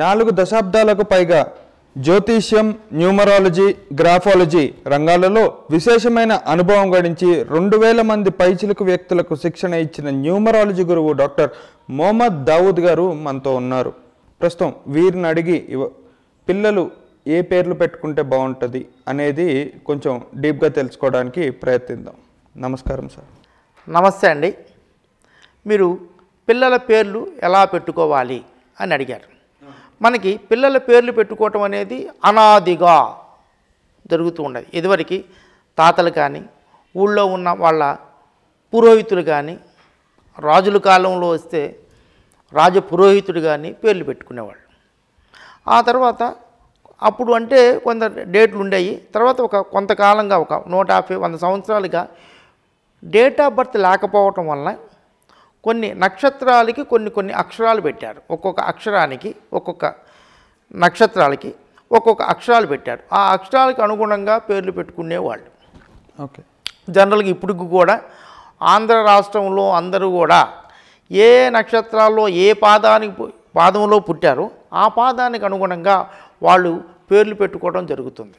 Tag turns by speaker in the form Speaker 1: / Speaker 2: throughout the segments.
Speaker 1: నాలుగు దశాబ్దాలకు పైగా జ్యోతిష్యం న్యూమరాలజీ గ్రాఫాలజీ రంగాలలో విశేషమైన అనుభవం గడించి రెండు వేల మంది పైచిలకు వ్యక్తులకు శిక్షణ ఇచ్చిన న్యూమరాలజీ గురువు డాక్టర్ మొహమ్మద్ దావూద్ గారు మనతో ఉన్నారు ప్రస్తుతం వీరిని అడిగి పిల్లలు ఏ పేర్లు పెట్టుకుంటే బాగుంటుంది అనేది కొంచెం డీప్గా తెలుసుకోవడానికి ప్రయత్నిద్దాం నమస్కారం సార్ నమస్తే అండి మీరు పిల్లల పేర్లు ఎలా పెట్టుకోవాలి అని అడిగారు మనకి పిల్లల పేర్లు పెట్టుకోవటం అనేది అనాదిగా జరుగుతూ ఉండేది ఇదివరకు తాతలు కానీ ఊళ్ళో ఉన్న వాళ్ళ పురోహితులు కానీ రాజుల కాలంలో వస్తే రాజ పురోహితుడు కానీ పేర్లు పెట్టుకునేవాళ్ళు ఆ తర్వాత అప్పుడు అంటే కొంత డేట్లు ఉండేవి తర్వాత ఒక కొంతకాలంగా ఒక నూట యాభై వంద సంవత్సరాలుగా డేట్ ఆఫ్ బర్త్ లేకపోవటం వలన కొన్ని నక్షత్రాలకి కొన్ని కొన్ని అక్షరాలు పెట్టారు ఒక్కొక్క అక్షరానికి ఒక్కొక్క నక్షత్రాలకి ఒక్కొక్క అక్షరాలు పెట్టారు ఆ అక్షరాలకు అనుగుణంగా పేర్లు పెట్టుకునేవాళ్ళు ఓకే జనరల్గా ఇప్పటికి కూడా ఆంధ్ర రాష్ట్రంలో అందరూ కూడా ఏ నక్షత్రాల్లో ఏ పాదానికి పాదంలో పుట్టారో ఆ పాదానికి అనుగుణంగా వాళ్ళు పేర్లు పెట్టుకోవడం జరుగుతుంది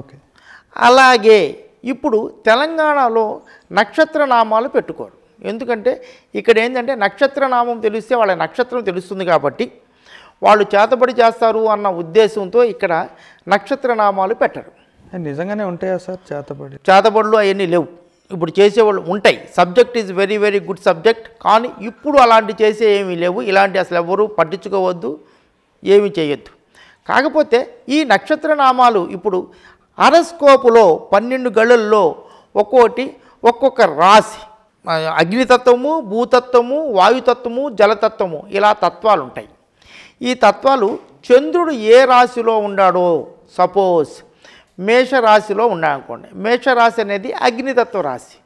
Speaker 1: ఓకే అలాగే ఇప్పుడు తెలంగాణలో నక్షత్ర నామాలు పెట్టుకోరు ఎందుకంటే ఇక్కడ ఏంటంటే నక్షత్రనామం తెలిస్తే వాళ్ళ నక్షత్రం తెలుస్తుంది కాబట్టి వాళ్ళు చేతబడి చేస్తారు అన్న ఉద్దేశంతో ఇక్కడ నక్షత్రనామాలు పెట్టరు నిజంగానే ఉంటాయా సార్ చేతబడి చేతబడులు అవన్నీ లేవు ఇప్పుడు చేసేవాళ్ళు ఉంటాయి subject is very very good subject కానీ ఇప్పుడు అలాంటి చేసే ఏమీ లేవు ఇలాంటి అసలు ఎవరు పట్టించుకోవద్దు ఏమీ చేయొద్దు కాకపోతే ఈ నక్షత్రనామాలు ఇప్పుడు అరస్కోపులో పన్నెండు గళ్ళల్లో ఒక్కోటి ఒక్కొక్క రాశి అగ్నితత్వము భూతత్వము వాయుతత్వము జలతత్వము ఇలా తత్వాలు ఉంటాయి ఈ తత్వాలు చంద్రుడు ఏ రాశిలో ఉన్నాడో సపోజ్ మేషరాశిలో ఉన్నాయనుకోండి మేషరాశి అనేది అగ్నితత్వ రాశి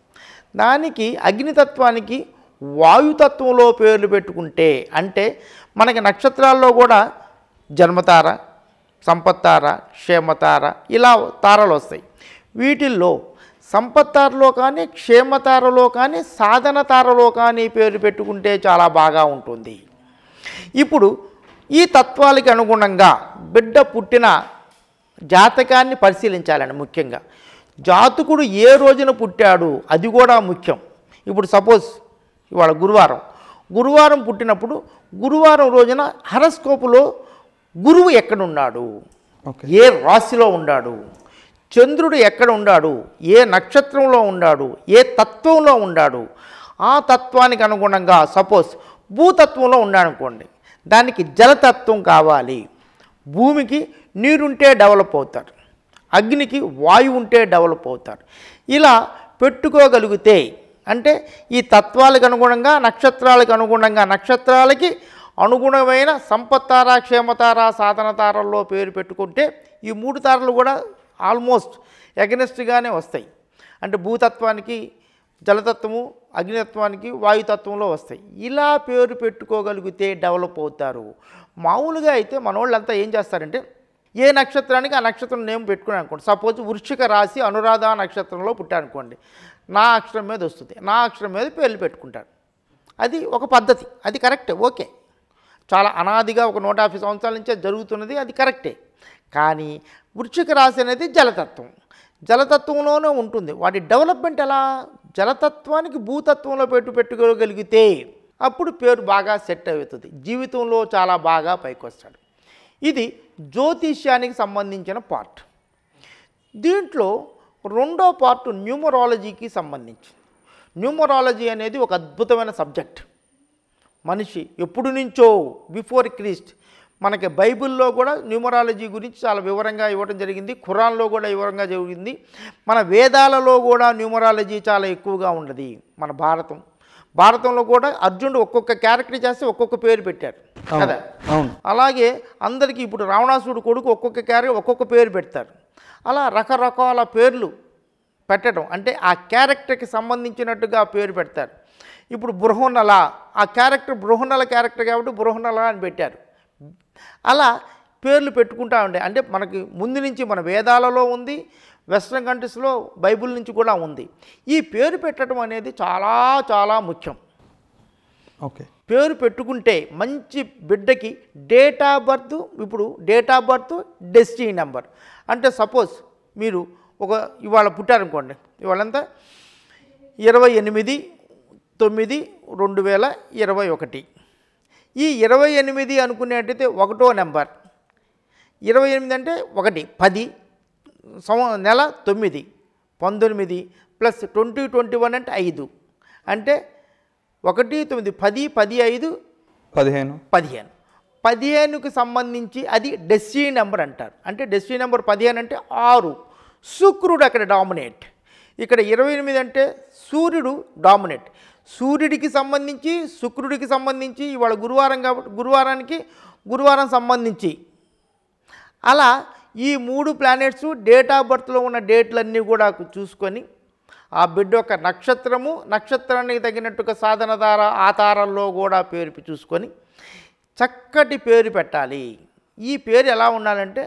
Speaker 1: దానికి అగ్నితత్వానికి వాయుతత్వంలో పేర్లు పెట్టుకుంటే అంటే మనకి నక్షత్రాల్లో కూడా జన్మతార సంపత్తార క్షేమతార ఇలా తారలు వస్తాయి వీటిల్లో సంపత్తారలో కానీ క్షేమతారలో కానీ సాధనతారలో కానీ పేరు పెట్టుకుంటే చాలా బాగా ఉంటుంది ఇప్పుడు ఈ తత్వాలకి అనుగుణంగా బిడ్డ పుట్టిన జాతకాన్ని పరిశీలించాలండి ముఖ్యంగా జాతకుడు ఏ రోజున పుట్టాడు అది కూడా ముఖ్యం ఇప్పుడు సపోజ్ ఇవాళ గురువారం గురువారం పుట్టినప్పుడు గురువారం రోజున హరస్కోపులో గురువు ఎక్కడున్నాడు ఏ రాశిలో ఉన్నాడు చంద్రుడు ఎక్కడ ఉండాడు ఏ నక్షత్రంలో ఉండాడు ఏ తత్వంలో ఉండాడు ఆ తత్వానికి అనుగుణంగా సపోజ్ భూతత్వంలో ఉన్నాడనుకోండి దానికి జలతత్వం కావాలి భూమికి నీరుంటే డెవలప్ అవుతారు అగ్నికి వాయువు ఉంటే డెవలప్ అవుతారు ఇలా పెట్టుకోగలిగితే అంటే ఈ తత్వాలకు అనుగుణంగా నక్షత్రాలకు అనుగుణంగా నక్షత్రాలకి అనుగుణమైన సంపత్తార క్షేమతార సాధనతారల్లో పేరు పెట్టుకుంటే ఈ మూడు తారలు కూడా ఆల్మోస్ట్ ఎగనెస్ట్గానే వస్తాయి అంటే భూతత్వానికి జలతత్వము అగ్నితత్వానికి వాయుతత్వంలో వస్తాయి ఇలా పేరు పెట్టుకోగలిగితే డెవలప్ అవుతారు మామూలుగా అయితే మనోళ్ళంతా ఏం చేస్తారంటే ఏ నక్షత్రానికి ఆ నక్షత్రం నేమ్ పెట్టుకుని అనుకోండి సపోజ్ వృక్షిక రాశి అనురాధ నక్షత్రంలో పుట్టానుకోండి నా అక్షరం మీద వస్తుంది నా అక్షరం మీద పేర్లు పెట్టుకుంటాడు అది ఒక పద్ధతి అది కరెక్టే ఓకే చాలా అనాదిగా ఒక నూట యాభై సంవత్సరాల నుంచే జరుగుతున్నది అది కరెక్టే కానీ వృక్షిక రాశి అనేది జలతత్వం జలతత్వంలోనే ఉంటుంది వాటి డెవలప్మెంట్ ఎలా జలతత్వానికి భూతత్వంలో పెట్టు పెట్టుకోగలిగితే అప్పుడు పేరు బాగా సెట్ అవుతుంది జీవితంలో చాలా బాగా పైకొస్తాడు ఇది జ్యోతిష్యానికి సంబంధించిన పార్ట్ దీంట్లో రెండో పార్ట్ న్యూమరాలజీకి సంబంధించి న్యూమరాలజీ అనేది ఒక అద్భుతమైన సబ్జెక్ట్ మనిషి ఎప్పుడు నుంచో బిఫోర్ క్రీస్ట్ మనకి బైబిల్లో కూడా న్యూమరాలజీ గురించి చాలా వివరంగా ఇవ్వడం జరిగింది ఖురాన్లో కూడా వివరంగా జరిగింది మన వేదాలలో కూడా న్యూమరాలజీ చాలా ఎక్కువగా ఉన్నది మన భారతం భారతంలో కూడా అర్జునుడు ఒక్కొక్క క్యారెక్టర్ చేస్తే ఒక్కొక్క పేరు పెట్టారు కదా అవును అలాగే అందరికీ ఇప్పుడు రావణాసుడు కొడుకు ఒక్కొక్క క్యారెక్టర్ ఒక్కొక్క పేరు పెడతారు అలా రకరకాల పేర్లు పెట్టడం అంటే ఆ క్యారెక్టర్కి సంబంధించినట్టుగా పేరు పెడతారు ఇప్పుడు బృహన్నల ఆ క్యారెక్టర్ బృహన్నల క్యారెక్టర్ కాబట్టి బృహన్నల అని పెట్టారు అలా పేర్లు పెట్టుకుంటా ఉండే అంటే మనకి ముందు నుంచి మన వేదాలలో ఉంది వెస్ట్రన్ కంట్రీస్లో బైబుల్ నుంచి కూడా ఉంది ఈ పేరు పెట్టడం అనేది చాలా చాలా ముఖ్యం ఓకే పేరు పెట్టుకుంటే మంచి బిడ్డకి డేట్ ఆఫ్ బర్త్ ఇప్పుడు date of birth destiny number అంటే సపోజ్ మీరు ఒక ఇవాళ పుట్టారనుకోండి ఇవాళంతా ఇరవై ఎనిమిది తొమ్మిది రెండు వేల ఇరవై ఒకటి ఈ ఇరవై ఎనిమిది అనుకునేటైతే ఒకటో నెంబర్ ఇరవై ఎనిమిది అంటే ఒకటి పది సంవ నెల తొమ్మిది పంతొమ్మిది ప్లస్ ట్వంటీ ట్వంటీ వన్ అంటే ఐదు అంటే ఒకటి తొమ్మిది పది పది ఐదు పదిహేను పదిహేను పదిహేనుకి సంబంధించి అది డెస్సీ నెంబర్ అంటారు అంటే డెస్సీ నెంబర్ పదిహేను అంటే ఆరు శుక్రుడు అక్కడ డామినేట్ ఇక్కడ ఇరవై ఎనిమిది అంటే సూర్యుడు డామినేట్ సూర్యుడికి సంబంధించి శుక్రుడికి సంబంధించి ఇవాళ గురువారం కాబట్టి గురువారానికి గురువారం సంబంధించి అలా ఈ మూడు ప్లానెట్స్ డేట్ ఆఫ్ బర్త్లో ఉన్న డేట్లన్నీ కూడా చూసుకొని ఆ బిడ్డ యొక్క నక్షత్రము నక్షత్రానికి తగినట్టుగా సాధన దార ఆధారంలో కూడా పేరు చూసుకొని చక్కటి పేరు పెట్టాలి ఈ పేరు ఎలా ఉండాలంటే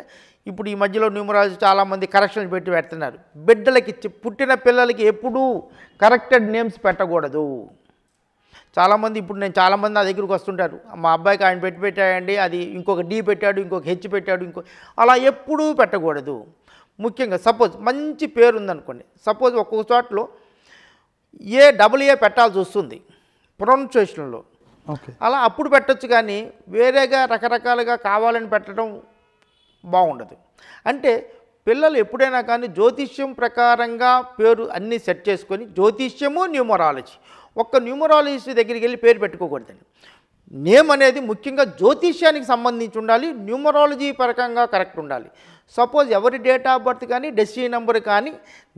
Speaker 1: ఇప్పుడు ఈ మధ్యలో న్యూమరాలజీ చాలామంది కరెక్షన్స్ పెట్టి పెడుతున్నారు బిడ్డలకి పుట్టిన పిల్లలకి ఎప్పుడూ కరెక్టెడ్ నేమ్స్ పెట్టకూడదు చాలామంది ఇప్పుడు నేను చాలామంది నా దగ్గరికి వస్తుంటారు మా అబ్బాయికి ఆయన పెట్టి పెట్టాయండి అది ఇంకొక డి పెట్టాడు ఇంకొక హెచ్ పెట్టాడు ఇంకో అలా ఎప్పుడూ పెట్టకూడదు ముఖ్యంగా సపోజ్ మంచి పేరు ఉందనుకోండి సపోజ్ ఒక్కొక్క చోట్లో ఏ డబుల్ ఏ పెట్టాల్సి వస్తుంది ప్రొనౌన్సియేషన్లో అలా అప్పుడు పెట్టచ్చు కానీ వేరేగా రకరకాలుగా కావాలని పెట్టడం బాగుండదు అంటే పిల్లలు ఎప్పుడైనా కానీ జ్యోతిష్యం ప్రకారంగా పేరు అన్నీ సెట్ చేసుకొని జ్యోతిష్యము న్యూమరాలజీ ఒక్క న్యూమరాలజిస్ట్ దగ్గరికి వెళ్ళి పేరు పెట్టుకోకూడదండి నేమ్ అనేది ముఖ్యంగా జ్యోతిష్యానికి సంబంధించి ఉండాలి న్యూమరాలజీ పరకంగా కరెక్ట్ ఉండాలి సపోజ్ ఎవరి డేట్ ఆఫ్ బర్త్ కానీ డెస్సీ నెంబర్ కానీ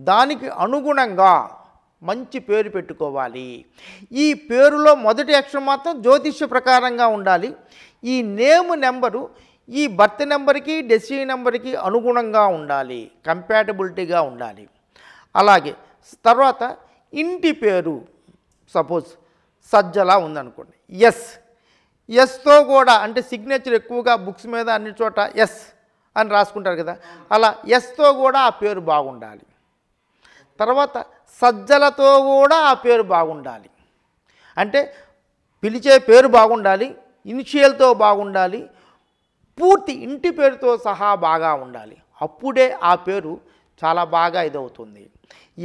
Speaker 1: దానికి అనుగుణంగా మంచి పేరు పెట్టుకోవాలి ఈ పేరులో మొదటి అక్షరం మాత్రం జ్యోతిష్య ప్రకారంగా ఉండాలి ఈ నేమ్ నెంబరు ఈ బర్త్ నెంబర్కి డెసిషన్ నెంబర్కి అనుగుణంగా ఉండాలి కంపాటబిలిటీగా ఉండాలి అలాగే తర్వాత ఇంటి పేరు సపోజ్ సజ్జలా ఉందనుకోండి ఎస్ ఎస్తో కూడా అంటే సిగ్నేచర్ ఎక్కువగా బుక్స్ మీద అన్ని చోట ఎస్ అని రాసుకుంటారు కదా అలా ఎస్తో కూడా ఆ పేరు బాగుండాలి తర్వాత సజ్జలతో కూడా ఆ పేరు బాగుండాలి అంటే పిలిచే పేరు బాగుండాలి ఇనిషియల్తో బాగుండాలి పూర్తి ఇంటి పేరుతో సహా బాగా ఉండాలి అప్పుడే ఆ పేరు చాలా బాగా ఇదవుతుంది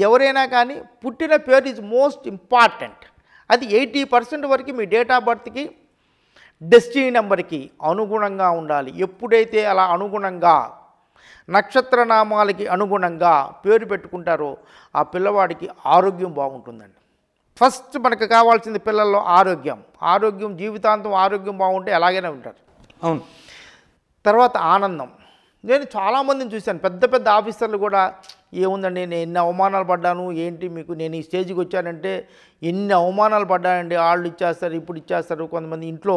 Speaker 1: ఎవరైనా కానీ పుట్టిన పేరు ఈజ్ మోస్ట్ ఇంపార్టెంట్ అది ఎయిటీ పర్సెంట్ వరకు మీ డేట్ ఆఫ్ బర్త్కి డెస్టినీ నెంబర్కి అనుగుణంగా ఉండాలి ఎప్పుడైతే అలా అనుగుణంగా నక్షత్ర నామాలకి అనుగుణంగా పేరు పెట్టుకుంటారో ఆ పిల్లవాడికి ఆరోగ్యం బాగుంటుందండి ఫస్ట్ మనకు కావాల్సింది పిల్లల్లో ఆరోగ్యం ఆరోగ్యం జీవితాంతం ఆరోగ్యం బాగుంటే ఎలాగైనా ఉంటారు అవును తర్వాత ఆనందం నేను చాలామందిని చూశాను పెద్ద పెద్ద ఆఫీసర్లు కూడా ఏముందండి నేను ఎన్ని అవమానాలు పడ్డాను ఏంటి మీకు నేను ఈ స్టేజ్కి వచ్చానంటే ఎన్ని అవమానాలు పడ్డానండి వాళ్ళు ఇచ్చేస్తారు ఇప్పుడు ఇచ్చేస్తారు కొంతమంది ఇంట్లో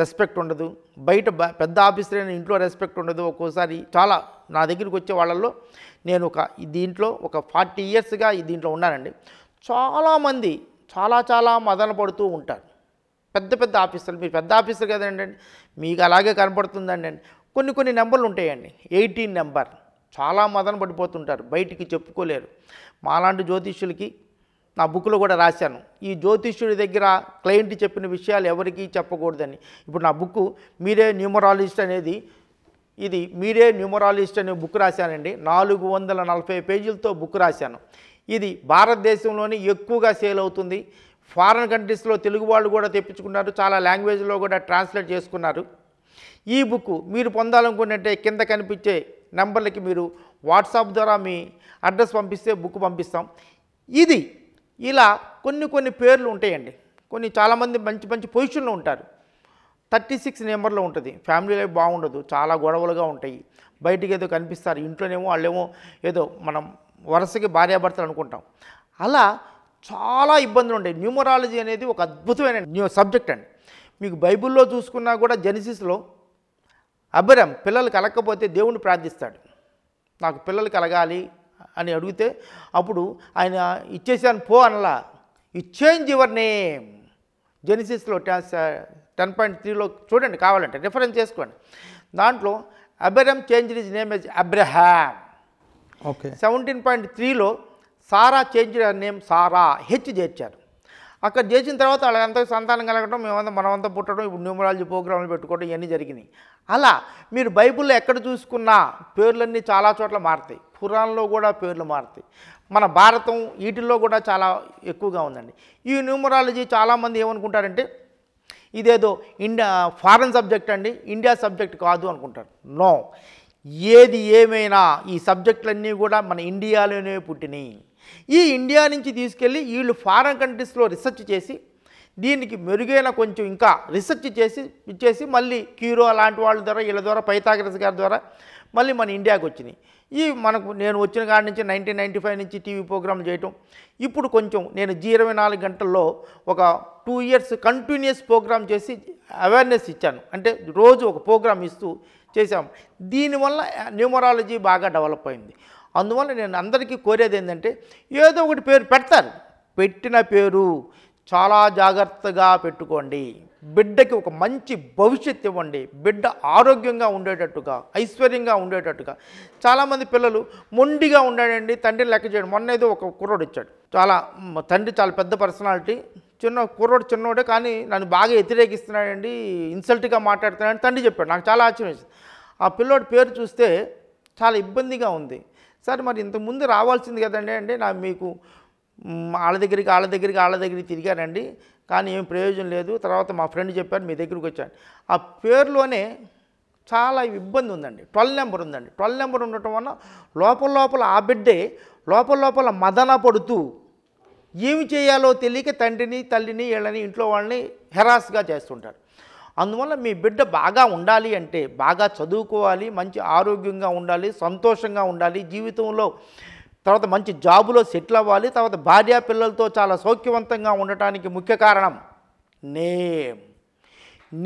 Speaker 1: రెస్పెక్ట్ ఉండదు బయట పెద్ద ఆఫీసర్ అయిన ఇంట్లో రెస్పెక్ట్ ఉండదు ఒక్కోసారి చాలా నా దగ్గరికి వచ్చే వాళ్ళల్లో నేను ఒక దీంట్లో ఒక ఫార్టీ ఇయర్స్గా దీంట్లో ఉన్నానండి చాలామంది చాలా చాలా మదన పడుతూ ఉంటారు పెద్ద పెద్ద ఆఫీసర్లు మీరు పెద్ద ఆఫీసర్ కదండి మీకు అలాగే కనపడుతుందండి కొన్ని కొన్ని నెంబర్లు ఉంటాయండి ఎయిటీన్ నెంబర్ చాలా మదన పడిపోతుంటారు బయటికి చెప్పుకోలేరు మాలాంటి జ్యోతిష్యులకి నా బుక్లో కూడా రాశాను ఈ జ్యోతిష్యుడి దగ్గర క్లయింట్ చెప్పిన విషయాలు ఎవరికి చెప్పకూడదని ఇప్పుడు నా బుక్ మీరే న్యూమరాలజిస్ట్ అనేది ఇది మీరే న్యూమరాలజిస్ట్ అనే బుక్ రాశానండి నాలుగు వందల నలభై పేజీలతో బుక్ రాశాను ఇది భారతదేశంలోనే ఎక్కువగా సేల్ అవుతుంది ఫారెన్ కంట్రీస్లో తెలుగు వాళ్ళు కూడా తెప్పించుకున్నారు చాలా లాంగ్వేజ్లో కూడా ట్రాన్స్లేట్ చేసుకున్నారు ఈ బుక్ మీరు పొందాలనుకున్నట్టే కింద కనిపించే నెంబర్లకి మీరు వాట్సాప్ ద్వారా మీ అడ్రస్ పంపిస్తే బుక్ పంపిస్తాం ఇది ఇలా కొన్ని కొన్ని పేర్లు ఉంటాయండి కొన్ని చాలామంది మంచి మంచి పొజిషన్లో ఉంటారు థర్టీ సిక్స్ నెంబర్లో ఉంటుంది ఫ్యామిలీ లైఫ్ బాగుండదు చాలా గొడవలుగా ఉంటాయి బయటికి ఏదో కనిపిస్తారు ఇంట్లోనేమో వాళ్ళేమో ఏదో మనం వరుసకి భార్యాభర్తలు అనుకుంటాం అలా చాలా ఇబ్బందులు ఉంటాయి న్యూమరాలజీ అనేది ఒక అద్భుతమైన న్యూ సబ్జెక్ట్ అండి మీకు బైబిల్లో చూసుకున్నా కూడా జెనిసిస్లో అబ్రహం పిల్లలు కలగకపోతే దేవుణ్ణి ప్రార్థిస్తాడు నాకు పిల్లలు కలగాలి అని అడిగితే అప్పుడు ఆయన ఇచ్చేసాను పో అనలా ఇచ్చేంజ్ యువర్ నేమ్ జెనిసిస్లో టెన్ టెన్ పాయింట్ త్రీలో చూడండి కావాలంటే రిఫరెన్స్ చేసుకోండి దాంట్లో Abram change his name is Abraham okay seventeen point త్రీలో Sarah change name Sarah H చేర్చారు అక్కడ చేసిన తర్వాత వాళ్ళంతా సంతానం కలగడం మేమంతా మనమంతా పుట్టడం ఇప్పుడు న్యూమరాలజీ ప్రోగ్రాంలు పెట్టుకోవడం ఇవన్నీ జరిగినాయి అలా మీరు బైబిల్లో ఎక్కడ చూసుకున్నా పేర్లన్నీ చాలా చోట్ల మారుతాయి పురాణంలో కూడా పేర్లు మారుతాయి మన భారతం వీటిల్లో కూడా చాలా ఎక్కువగా ఉందండి ఈ న్యూమరాలజీ చాలామంది ఏమనుకుంటారంటే ఇదేదో ఇండియా ఫారెన్ సబ్జెక్ట్ అండి ఇండియా సబ్జెక్ట్ కాదు అనుకుంటారు నో ఏది ఏమైనా ఈ సబ్జెక్టులన్నీ కూడా మన ఇండియాలోనే పుట్టినాయి ఈ ఇండియా నుంచి తీసుకెళ్ళి వీళ్ళు ఫారెన్ కంట్రీస్లో రీసెర్చ్ చేసి దీనికి మెరుగైన కొంచెం ఇంకా రీసెర్చ్ చేసి ఇచ్చేసి మళ్ళీ క్యూరో అలాంటి వాళ్ళ ద్వారా వీళ్ళ ద్వారా పైతాగ్రస్ గారి ద్వారా మళ్ళీ మన ఇండియాకి వచ్చినాయి ఈ మనకు నేను వచ్చిన కాడి నుంచి నైన్టీన్ నైంటీ ఫైవ్ నుంచి టీవీ ప్రోగ్రాం చేయటం ఇప్పుడు కొంచెం నేను జీ ఇరవై నాలుగు గంటల్లో ఒక టూ ఇయర్స్ కంటిన్యూస్ ప్రోగ్రామ్ చేసి అవేర్నెస్ ఇచ్చాను అంటే రోజు ఒక ప్రోగ్రామ్ ఇస్తూ చేశాము దీనివల్ల న్యూమరాలజీ బాగా డెవలప్ అయింది అందువల్ల నేను అందరికీ కోరేది ఏంటంటే ఏదో ఒకటి పేరు పెడతారు పెట్టిన పేరు చాలా జాగ్రత్తగా పెట్టుకోండి బిడ్డకి ఒక మంచి భవిష్యత్ ఇవ్వండి బిడ్డ ఆరోగ్యంగా ఉండేటట్టుగా ఐశ్వర్యంగా ఉండేటట్టుగా చాలామంది పిల్లలు మొండిగా ఉండాడండి తండ్రిని లెక్క చేయడం మొన్న ఏదో ఒక కుర్రోడు ఇచ్చాడు చాలా తండ్రి చాలా పెద్ద పర్సనాలిటీ చిన్న కుర్రోడు చిన్నోడే కానీ నన్ను బాగా వ్యతిరేకిస్తున్నాడండి ఇన్సల్ట్గా మాట్లాడుతున్నాడని తండ్రి చెప్పాడు నాకు చాలా ఆశ్చర్యం ఆ పిల్లోడి పేరు చూస్తే చాలా ఇబ్బందిగా ఉంది సార్ మరి ఇంతకుముందు రావాల్సింది కదండి అంటే నా మీకు వాళ్ళ దగ్గరికి వాళ్ళ దగ్గరికి వాళ్ళ దగ్గరికి తిరిగారండి కానీ ఏం ప్రయోజనం లేదు తర్వాత మా ఫ్రెండ్ చెప్పారు మీ దగ్గరికి వచ్చాను ఆ పేరులోనే చాలా ఇబ్బంది ఉందండి ట్వెల్వ్ నెంబర్ ఉందండి ట్వెల్వ్ నెంబర్ ఉండటం వల్ల లోపల లోపల ఆ బిడ్డే లోపల లోపల మదన పడుతూ ఏమి చేయాలో తెలియక తండ్రిని తల్లిని వీళ్ళని ఇంట్లో వాళ్ళని హెరాస్గా చేస్తుంటారు అందువల్ల మీ బిడ్డ బాగా ఉండాలి అంటే బాగా చదువుకోవాలి మంచి ఆరోగ్యంగా ఉండాలి సంతోషంగా ఉండాలి జీవితంలో తర్వాత మంచి జాబులో సెటిల్ అవ్వాలి తర్వాత భార్యా పిల్లలతో చాలా సౌఖ్యవంతంగా ఉండటానికి ముఖ్య కారణం నేమ్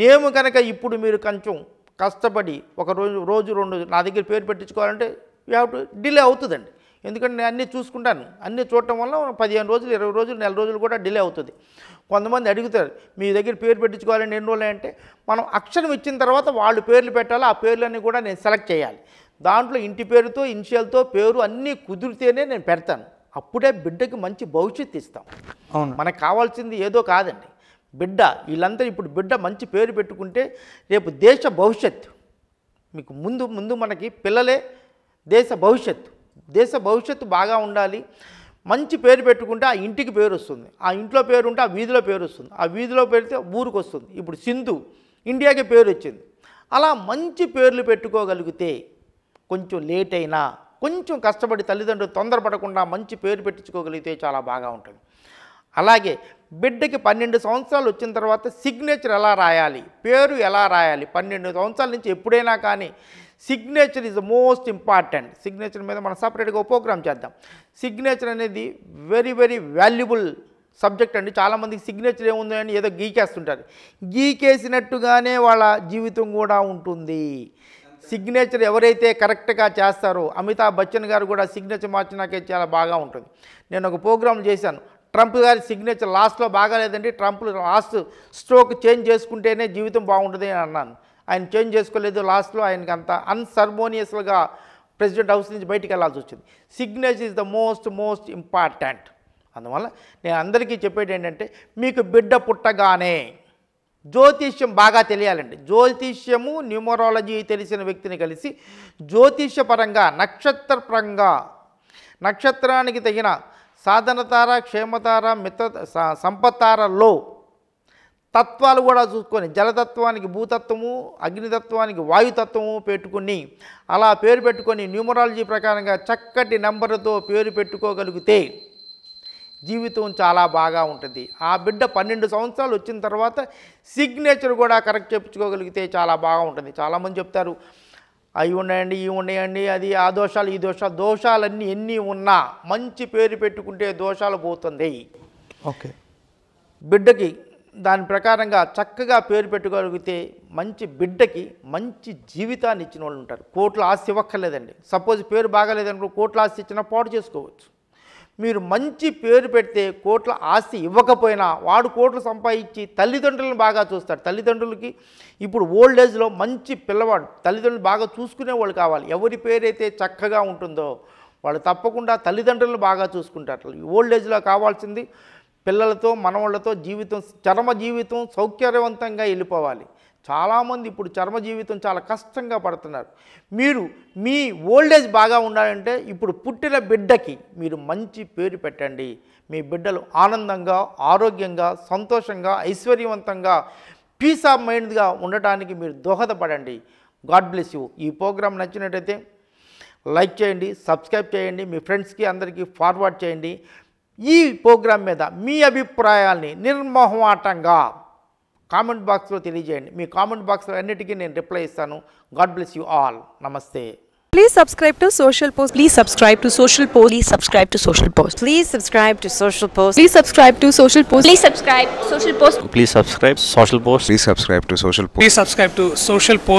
Speaker 1: నేము కనుక ఇప్పుడు మీరు కొంచెం కష్టపడి ఒక రోజు రోజు రెండు నా దగ్గర పేరు పెట్టించుకోవాలంటే యూ హ్యావ్ టు డిలే అవుతుందండి ఎందుకంటే నేను అన్నీ చూసుకుంటాను అన్నీ చూడటం వల్ల పదిహేను రోజులు ఇరవై రోజులు నెల రోజులు కూడా డిలే అవుతుంది కొంతమంది అడుగుతారు మీ దగ్గర పేరు పెట్టించుకోవాలని ఎన్ని రోజులు అంటే మనం అక్షరం ఇచ్చిన తర్వాత వాళ్ళు పేర్లు పెట్టాలి ఆ పేర్లన్నీ కూడా నేను సెలెక్ట్ చేయాలి దాంట్లో ఇంటి పేరుతో ఇన్షియల్తో పేరు అన్నీ కుదిరితేనే నేను పెడతాను అప్పుడే బిడ్డకి మంచి భవిష్యత్తు ఇస్తాం అవును మనకు కావాల్సింది ఏదో కాదండి బిడ్డ వీళ్ళందరూ ఇప్పుడు బిడ్డ మంచి పేరు పెట్టుకుంటే రేపు దేశ భవిష్యత్తు మీకు ముందు ముందు మనకి పిల్లలే దేశ భవిష్యత్తు దేశ భవిష్యత్తు బాగా ఉండాలి మంచి పేరు పెట్టుకుంటే ఆ ఇంటికి పేరు వస్తుంది ఆ ఇంట్లో పేరు ఉంటే ఆ వీధిలో పేరు వస్తుంది ఆ వీధిలో పెడితే ఊరికి వస్తుంది ఇప్పుడు సింధు ఇండియాకి పేరు వచ్చింది అలా మంచి పేర్లు పెట్టుకోగలిగితే కొంచెం లేట్ అయినా కొంచెం కష్టపడి తల్లిదండ్రులు తొందరపడకుండా మంచి పేరు పెట్టించుకోగలిగితే చాలా బాగా ఉంటుంది అలాగే బిడ్డకి పన్నెండు సంవత్సరాలు వచ్చిన తర్వాత సిగ్నేచర్ ఎలా రాయాలి పేరు ఎలా రాయాలి పన్నెండు సంవత్సరాల నుంచి ఎప్పుడైనా కానీ signature is most important signature మీద మనం సపరేట్గా ఓ ప్రోగ్రామ్ చేద్దాం సిగ్నేచర్ అనేది వెరీ వెరీ వాల్యుబుల్ సబ్జెక్ట్ అండి చాలామందికి సిగ్నేచర్ ఏముంది అని ఏదో గీకేస్తుంటారు గీకేసినట్టుగానే వాళ్ళ జీవితం కూడా ఉంటుంది సిగ్నేచర్ ఎవరైతే కరెక్ట్గా చేస్తారో అమితాబ్ బచ్చన్ గారు కూడా సిగ్నేచర్ మార్చినాకే చాలా బాగా ఉంటుంది నేను ఒక ప్రోగ్రాం చేశాను ట్రంప్ గారి సిగ్నేచర్ లాస్ట్లో బాగాలేదండి ట్రంప్ లాస్ట్ స్ట్రోక్ చేంజ్ చేసుకుంటేనే జీవితం బాగుంటుంది అని అన్నాను ఆయన చేంజ్ చేసుకోలేదు లాస్ట్లో ఆయనకి అంత అన్సర్మోనియస్గా ప్రెసిడెంట్ హౌస్ నుంచి బయటికి వెళ్లాల్సి వచ్చింది signature is the most most important అందువల్ల నేను అందరికీ చెప్పేది ఏంటంటే మీకు బిడ్డ పుట్టగానే జ్యోతిష్యం బాగా తెలియాలండి జ్యోతిష్యము న్యూమరాలజీ తెలిసిన వ్యక్తిని కలిసి జ్యోతిష్యపరంగా నక్షత్రపరంగా నక్షత్రానికి తగిన సాధనతార క్షేమతార మిత్ర సంపత్తారలో తత్వాలు కూడా చూసుకొని జలతత్వానికి భూతత్వము అగ్నితత్వానికి వాయుతత్వము పెట్టుకుని అలా పేరు పెట్టుకొని న్యూమరాలజీ ప్రకారంగా చక్కటి నెంబర్తో పేరు పెట్టుకోగలిగితే జీవితం చాలా బాగా ఉంటుంది ఆ బిడ్డ పన్నెండు సంవత్సరాలు వచ్చిన తర్వాత సిగ్నేచర్ కూడా కరెక్ట్ చెప్పుకోగలిగితే చాలా బాగా ఉంటుంది చాలామంది చెప్తారు అవి ఉన్నాయండి ఇవి ఉన్నాయండి అది ఆ దోషాలు ఈ దోషాలు దోషాలన్నీ ఎన్ని ఉన్నా మంచి పేరు పెట్టుకుంటే దోషాలు పోతుంది ఓకే బిడ్డకి దాని ప్రకారంగా చక్కగా పేరు పెట్టుకోగలిగితే మంచి బిడ్డకి మంచి జీవితాన్ని ఇచ్చిన వాళ్ళు ఉంటారు కోట్ల ఆస్తి ఇవ్వక్కర్లేదండి సపోజ్ పేరు బాగాలేదనుకో కోట్ల ఆస్తి ఇచ్చినా పాటు చేసుకోవచ్చు మీరు మంచి పేరు పెడితే కోట్ల ఆస్తి ఇవ్వకపోయినా వాడు కోట్లు సంపాదించి తల్లిదండ్రులను బాగా చూస్తాడు తల్లిదండ్రులకి ఇప్పుడు ఓల్డ్ ఏజ్లో మంచి పిల్లవాడు తల్లిదండ్రులు బాగా చూసుకునే వాళ్ళు కావాలి ఎవరి పేరైతే చక్కగా ఉంటుందో వాళ్ళు తప్పకుండా తల్లిదండ్రులను బాగా చూసుకుంటారు ఓల్డ్ ఏజ్లో కావాల్సింది పిల్లలతో మనవాళ్లతో జీవితం చర్మ జీవితం సౌకర్యవంతంగా వెళ్ళిపోవాలి చాలామంది ఇప్పుడు చర్మ జీవితం చాలా కష్టంగా పడుతున్నారు మీరు మీ ఓల్డేజ్ బాగా ఉండాలంటే ఇప్పుడు పుట్టిన బిడ్డకి మీరు మంచి పేరు పెట్టండి మీ బిడ్డలు ఆనందంగా ఆరోగ్యంగా సంతోషంగా ఐశ్వర్యవంతంగా పీస్ ఆఫ్ మైండ్గా ఉండటానికి మీరు దోహదపడండి గాడ్ బ్లెస్ యూ ఈ ప్రోగ్రాం నచ్చినట్టయితే లైక్ చేయండి సబ్స్క్రైబ్ చేయండి మీ ఫ్రెండ్స్కి అందరికీ ఫార్వర్డ్ చేయండి ఈ ప్రోగ్రాం మీద మీ అభిప్రాయాల్ని నిర్మోహమాటంగా కామెంట్ బాక్స్లో తెలియజేయండి మీ కామెంట్ బాక్స్లో అన్నిటికీ నేను రిప్లై ఇస్తాను గాడ్ బ్లెస్ యూ ఆల్ నమస్తే Please subscribe to Social Post. Please subscribe to Social Post. Please subscribe to Social Post. Please subscribe to Social Post. Please subscribe to Social Post. Please subscribe Social Post. Please subscribe Social Post. Please subscribe to Social Post. Please subscribe to Social Post.